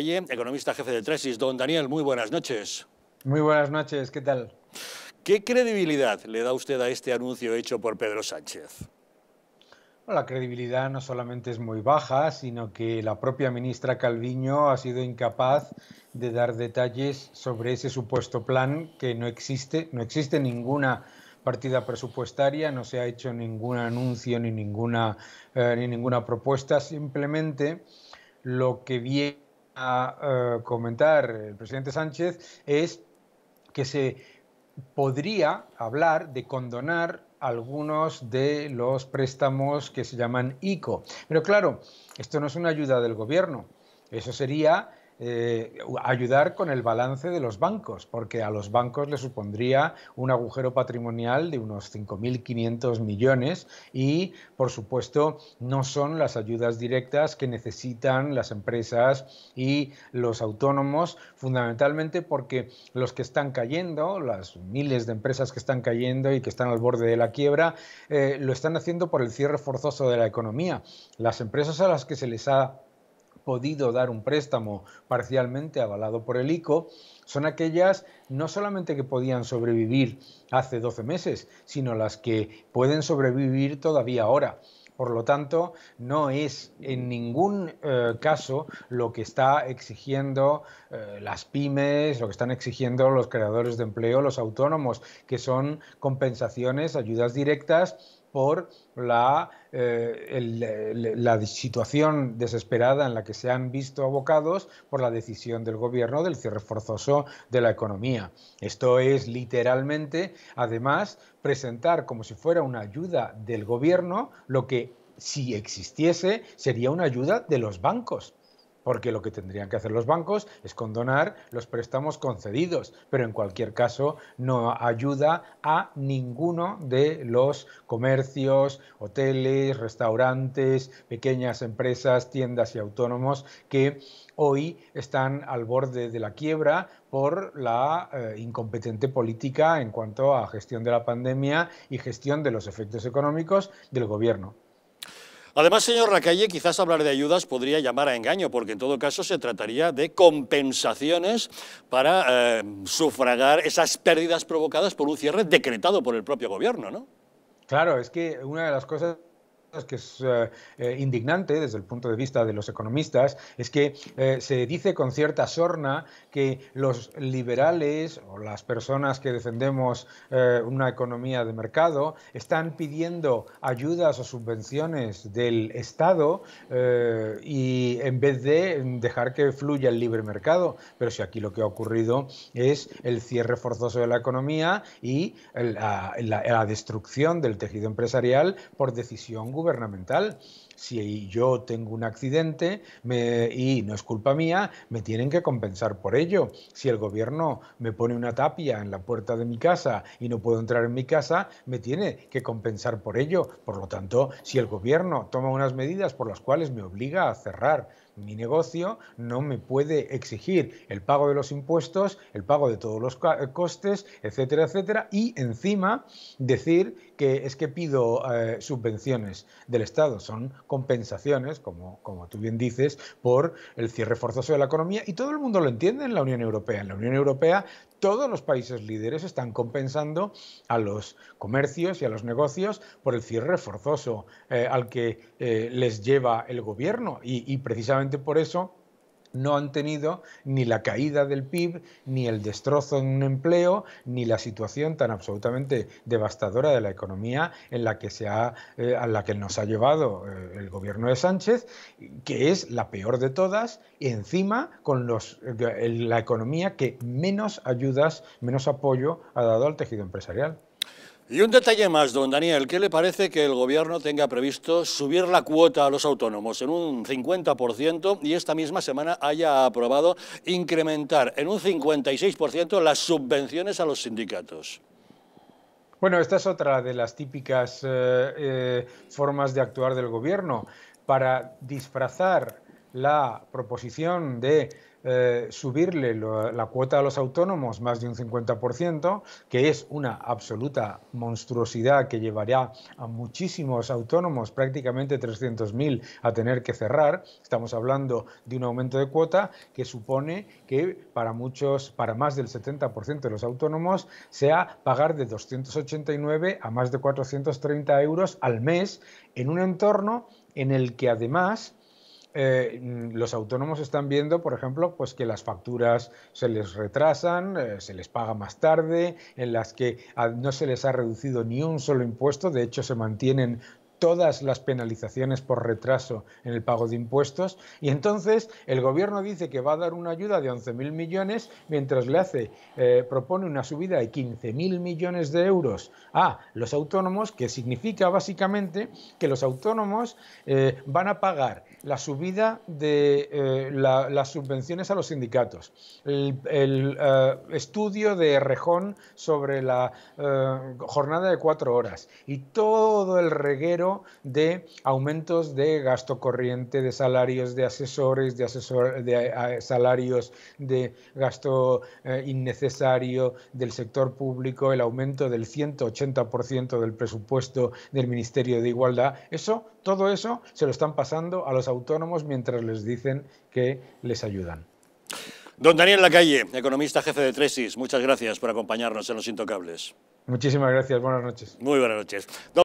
Economista jefe de Tresis, don Daniel, muy buenas noches. Muy buenas noches, ¿qué tal? ¿Qué credibilidad le da usted a este anuncio hecho por Pedro Sánchez? la credibilidad no solamente es muy baja, sino que la propia ministra Calviño ha sido incapaz de dar detalles sobre ese supuesto plan que no existe, no existe ninguna partida presupuestaria, no se ha hecho ningún anuncio ni ninguna, eh, ni ninguna propuesta, simplemente lo que viene a eh, comentar el presidente Sánchez es que se podría hablar de condonar algunos de los préstamos que se llaman ICO. Pero claro, esto no es una ayuda del gobierno. Eso sería eh, ayudar con el balance de los bancos, porque a los bancos le supondría un agujero patrimonial de unos 5.500 millones y, por supuesto, no son las ayudas directas que necesitan las empresas y los autónomos, fundamentalmente porque los que están cayendo, las miles de empresas que están cayendo y que están al borde de la quiebra, eh, lo están haciendo por el cierre forzoso de la economía. Las empresas a las que se les ha podido dar un préstamo parcialmente avalado por el ICO son aquellas no solamente que podían sobrevivir hace 12 meses, sino las que pueden sobrevivir todavía ahora. Por lo tanto, no es en ningún eh, caso lo que está exigiendo eh, las pymes, lo que están exigiendo los creadores de empleo, los autónomos, que son compensaciones, ayudas directas por eh, la, situación desesperada en la que se han visto abocados por la decisión del gobierno del cierre forzoso de la economía. Esto es literalmente, además, presentar como si fuera una ayuda del gobierno lo que si existiese sería una ayuda de los bancos porque lo que tendrían que hacer los bancos es condonar los préstamos concedidos, pero en cualquier caso no ayuda a ninguno de los comercios, hoteles, restaurantes, pequeñas empresas, tiendas y autónomos que hoy están al borde de la quiebra por la eh, incompetente política en cuanto a gestión de la pandemia y gestión de los efectos económicos del gobierno. Además, señor Racalle, quizás hablar de ayudas podría llamar a engaño, porque en todo caso se trataría de compensaciones para eh, sufragar esas pérdidas provocadas por un cierre decretado por el propio gobierno, ¿no? Claro, es que una de las cosas que es eh, eh, indignante desde el punto de vista de los economistas es que eh, se dice con cierta sorna que los liberales o las personas que defendemos una economía de mercado están pidiendo ayudas o subvenciones del Estado y en vez de dejar que fluya el libre mercado. Pero si aquí lo que ha ocurrido es el cierre forzoso de la economía y la, la destrucción del tejido empresarial por decisión gubernamental gubernamental si yo tengo un accidente y no es culpa mía, me tienen que compensar por ello. Si el gobierno me pone una tapia en la puerta de mi casa y no puedo entrar en mi casa, me tiene que compensar por ello. Por lo tanto, si el gobierno toma unas medidas por las cuales me obliga a cerrar mi negocio, no me puede exigir el pago de los impuestos, el pago de todos los costes, etcétera, etcétera, y encima decir que es que pido eh, subvenciones del Estado. Son compensaciones, como, como tú bien dices, por el cierre forzoso de la economía y todo el mundo lo entiende en la Unión Europea. En la Unión Europea todos los países líderes están compensando a los comercios y a los negocios por el cierre forzoso eh, al que eh, les lleva el gobierno y precisamente por eso no han tenido ni la caída del PIB, ni el destrozo en un empleo, ni la situación tan absolutamente devastadora de la economía en la que se eh, a la que nos ha llevado eh, el gobierno de Sánchez, que es la peor de todas, y encima con eh, la economía que menos ayudas, menos apoyo ha dado al tejido empresarial. Y un detalle más, don Daniel, ¿qué le parece que el gobierno tenga previsto subir la cuota a los autónomos en un 50% y esta misma semana haya aprobado incrementar en un 56% las subvenciones a los sindicatos? Bueno, esta es otra de las típicas eh, eh, formas de actuar del gobierno para disfrazar la proposición de eh, subirle la cuota a los autónomos más de un 50%, que es una absoluta monstruosidad que llevaría a muchísimos autónomos, prácticamente 300.000, a tener que cerrar. Estamos hablando de un aumento de cuota que supone que para muchos, para más del 70% de los autónomos, sea pagar de 289 a más de 430 euros al mes en un entorno en el que además eh, mm, los autónomos están viendo, por ejemplo, pues que las facturas se les retrasan, eh, se les paga más tarde, en las que ah, no se les ha reducido ni un solo impuesto, de hecho se mantienen todas las penalizaciones por retraso en el pago de impuestos y entonces el gobierno dice que va a dar una ayuda de 11.000 millones mientras le hace eh, propone una subida de 15.000 millones de euros a los autónomos que significa básicamente que los autónomos van a pagar la subida de eh, las subvenciones a los sindicatos, el, eh, estudio de Rejón sobre la eh, jornada de cuatro horas y todo el reguero de aumentos de gasto corriente, de salarios de asesores, de, asesor, de salarios de gasto innecesario del sector público, el aumento del 180% del presupuesto del Ministerio de Igualdad. Eso todo eso se lo están pasando a los autónomos mientras les dicen que les ayudan. Don Daniel Lacalle, economista jefe de Tresis, muchas gracias por acompañarnos en Los Intocables. Muchísimas gracias, buenas noches. Muy buenas noches.